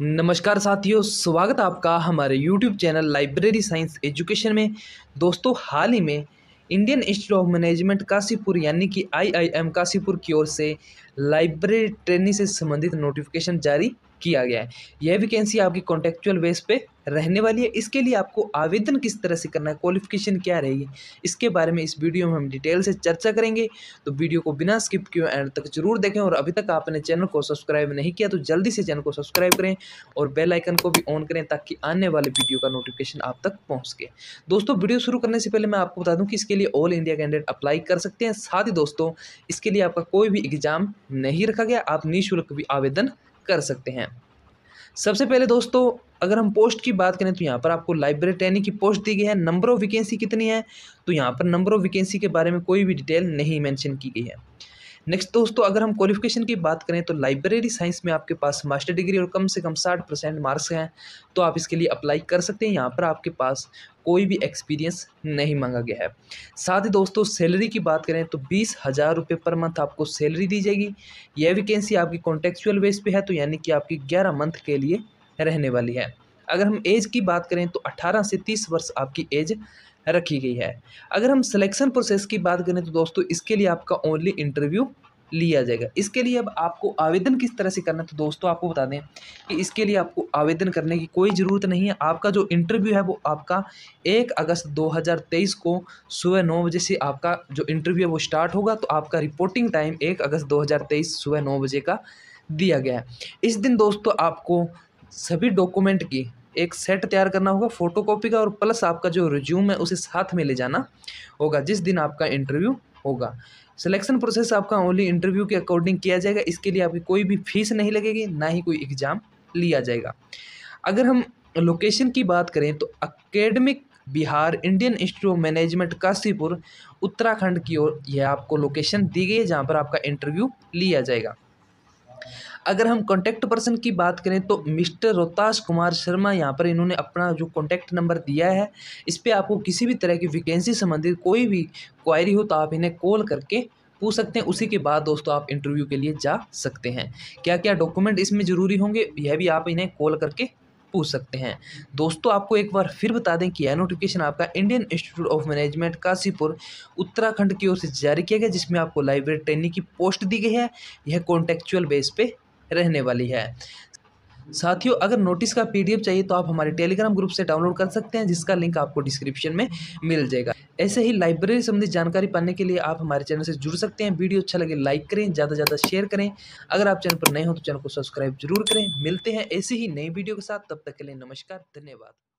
नमस्कार साथियों स्वागत आपका हमारे YouTube channel library science education में दोस्तों हाल ही में Indian Institute of Management Kashipur यानी कि आईआईएम काशीपुर की ओर से लाइब्रेरी ट्रेनिंग से संबंधित नोटिफिकेशन जारी किया गया है यह वैकेंसी आपकी कॉन्टेक्चुअल बेस पे रहने वाली है इसके लिए आपको आवेदन किस तरह से करना है क्वालिफिकेशन क्या रहेगी इसके बारे में इस वीडियो में हम डिटेल से चर्चा करेंगे तो वीडियो को बिना स्किप किए एंड तक जरूर देखें और अभी तक आपने चैनल को सब्सक्राइब नहीं किया तो जल्दी से चैनल को सब्सक्राइब करें और बेल आइकन को भी ऑन करें ताकि आने वाले वीडियो का नोटिफिकेशन आप तक पहुँच सके दोस्तों वीडियो शुरू करने से पहले मैं आपको बता दूँ कि इसके लिए ऑल इंडिया कैंडिडेट अप्लाई कर सकते हैं साथ ही दोस्तों इसके लिए आपका कोई भी एग्जाम नहीं रखा गया आप निःशुल्क भी आवेदन कर सकते हैं सबसे पहले दोस्तों अगर हम पोस्ट की बात करें तो यहाँ पर आपको लाइब्रेरी ट्रेनिंग की पोस्ट दी गई है नंबर ऑफ़ वैकेंसी कितनी है तो यहाँ पर नंबर ऑफ़ वैकेंसी के बारे में कोई भी डिटेल नहीं मेंशन की गई है नेक्स्ट दोस्तों अगर हम क्वालिफिकेशन की बात करें तो लाइब्रेरी साइंस में आपके पास मास्टर डिग्री और कम से कम साठ परसेंट मार्क्स हैं तो आप इसके लिए अप्लाई कर सकते हैं यहाँ पर आपके पास कोई भी एक्सपीरियंस नहीं मांगा गया है साथ ही दोस्तों सैलरी की बात करें तो बीस हज़ार रुपये पर मंथ आपको सैलरी दी जाएगी यह वैकेंसी आपकी कॉन्टेक्चुअल बेस पर है तो यानी कि आपकी ग्यारह मंथ के लिए रहने वाली है अगर हम एज की बात करें तो 18 से 30 वर्ष आपकी एज रखी गई है अगर हम सिलेक्शन प्रोसेस की बात करें तो दोस्तों इसके लिए आपका ओनली इंटरव्यू लिया जाएगा इसके लिए अब आपको आवेदन किस तरह से करना है तो दोस्तों आपको बता दें कि इसके लिए आपको आवेदन करने की कोई ज़रूरत नहीं है आपका जो इंटरव्यू है वो आपका एक अगस्त 2023 को सुबह नौ बजे से आपका जो इंटरव्यू है वो स्टार्ट होगा तो आपका रिपोर्टिंग टाइम एक अगस्त 2023 सुबह नौ बजे का दिया गया है इस दिन दोस्तों आपको सभी डॉक्यूमेंट की एक सेट तैयार करना होगा फ़ोटोकॉपी का और प्लस आपका जो रिज्यूम है उसे साथ में ले जाना होगा जिस दिन आपका इंटरव्यू होगा सिलेक्शन प्रोसेस आपका ओनली इंटरव्यू के अकॉर्डिंग किया जाएगा इसके लिए आपकी कोई भी फीस नहीं लगेगी ना ही कोई एग्ज़ाम लिया जाएगा अगर हम लोकेशन की बात करें तो academic Bihar Indian Institute of Management Kashipur Uttarakhand की ओर यह आपको लोकेशन दी गई है जहाँ पर आपका इंटरव्यू लिया जाएगा अगर हम कॉन्टैक्ट पर्सन की बात करें तो मिस्टर रोहतास कुमार शर्मा यहाँ पर इन्होंने अपना जो कॉन्टैक्ट नंबर दिया है इस पर आपको किसी भी तरह की वैकेंसी संबंधित कोई भी क्वायरी हो तो आप इन्हें कॉल करके पूछ सकते हैं उसी के बाद दोस्तों आप इंटरव्यू के लिए जा सकते हैं क्या क्या डॉक्यूमेंट इसमें ज़रूरी होंगे यह भी आप इन्हें कॉल करके पूछ सकते हैं दोस्तों आपको एक बार फिर बता दें कि यह नोटिफिकेशन आपका Indian Institute of Management Kashipur Uttarakhand की ओर से जारी किया गया जिसमें आपको लाइब्रेरी ट्रेनिंग की पोस्ट दी गई है यह कॉन्टेक्चुअल बेस पे रहने वाली है साथियों अगर नोटिस का पीडीएफ चाहिए तो आप हमारे टेलीग्राम ग्रुप से डाउनलोड कर सकते हैं जिसका लिंक आपको डिस्क्रिप्शन में मिल जाएगा ऐसे ही लाइब्रेरी संबंधी जानकारी पाने के लिए आप हमारे चैनल से जुड़ सकते हैं वीडियो अच्छा लगे लाइक करें ज़्यादा से ज़्यादा शेयर करें अगर आप चैनल पर नए हो तो चैनल को सब्सक्राइब जरूर करें मिलते हैं ऐसे ही नई वीडियो के साथ तब तक के लिए नमस्कार धन्यवाद